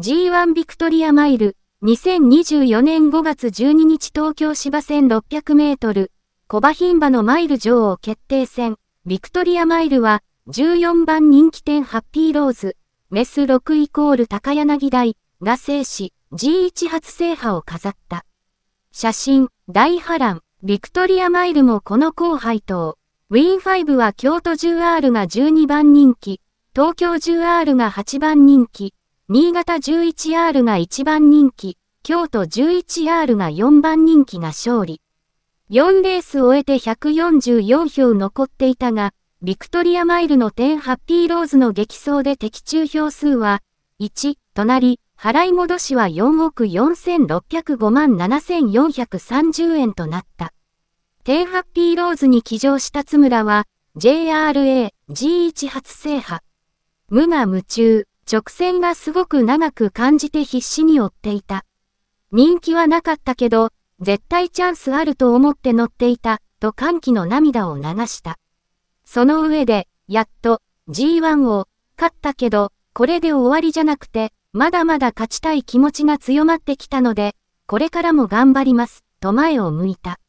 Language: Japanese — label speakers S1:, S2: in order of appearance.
S1: G1 ビクトリアマイル、2024年5月12日東京芝線600メートル、コバヒンバのマイル女王決定戦、ビクトリアマイルは、14番人気店ハッピーローズ、メス6イコール高柳台が制し、G1 初制覇を飾った。写真、大波乱、ビクトリアマイルもこの後輩と、ウィーン5は京都 10R が12番人気、東京 10R が8番人気、新潟 11R が1番人気、京都 11R が4番人気が勝利。4レース終えて144票残っていたが、ビクトリアマイルの点ハッピーローズの激走で的中票数は、1、隣、払い戻しは4億4605万7430円となった。点ハッピーローズに騎乗した津村は、JRA、G1 初制覇。無我夢中。直線がすごく長く感じて必死に追っていた。人気はなかったけど、絶対チャンスあると思って乗っていた、と歓喜の涙を流した。その上で、やっと G1 を勝ったけど、これで終わりじゃなくて、まだまだ勝ちたい気持ちが強まってきたので、これからも頑張ります、と前を向いた。